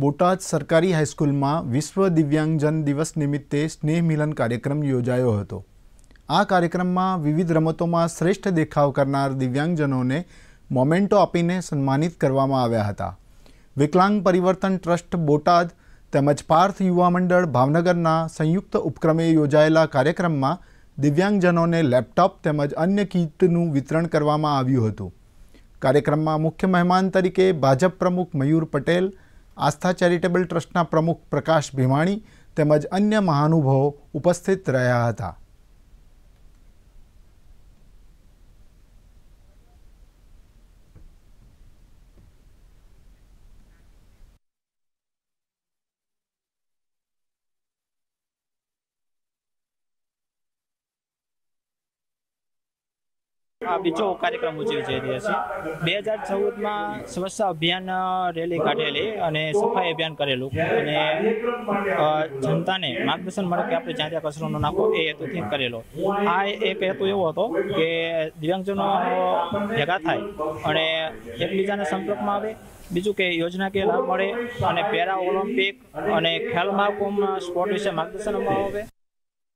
બોટાદ સરકારી હાઈસ્કૂલમાં વિશ્વ દિવ્યાંગજન દિવસ નિમિત્તે સ્નેહ મિલન કાર્યક્રમ યોજાયો હતો આ કાર્યક્રમમાં વિવિધ રમતોમાં શ્રેષ્ઠ દેખાવ કરનાર દિવ્યાંગજનોને મોમેન્ટો આપીને સન્માનિત કરવામાં આવ્યા હતા વિકલાંગ પરિવર્તન ટ્રસ્ટ બોટાદ તેમજ પાર્થ યુવા મંડળ ભાવનગરના સંયુક્ત ઉપક્રમે યોજાયેલા કાર્યક્રમમાં દિવ્યાંગજનોને લેપટોપ તેમજ અન્ય કીટનું વિતરણ કરવામાં આવ્યું હતું કાર્યક્રમમાં મુખ્ય મહેમાન તરીકે ભાજપ પ્રમુખ મયુર પટેલ આસ્થા ચેરિટેબલ ટ્રસ્ટના પ્રમુખ પ્રકાશ ભીમાણી તેમજ અન્ય મહાનુભવો ઉપસ્થિત રહ્યા હતા આ બીજો કાર્યક્રમ ઉજવી છે છીએ બે હજાર ચૌદમાં સ્વચ્છતા અભિયાન રેલી કાઢેલી અને સફાઈ અભિયાન કરેલું અને જનતાને માર્ગદર્શન મળે કે આપણે જ્યાં ત્યાં કચરો ન નાખો એ હેતુથી કરેલો આ એક હેતુ એવો હતો કે દિવ્યાંગજનો ભેગા થાય અને એકબીજાના સંપર્કમાં આવે બીજું કે યોજના યોજનાકીય લાભ મળે અને પેરા ઓલિમ્પિક અને ખેલ મહાકુંભ સ્પોર્ટ વિશે માર્ગદર્શન આપવામાં આવે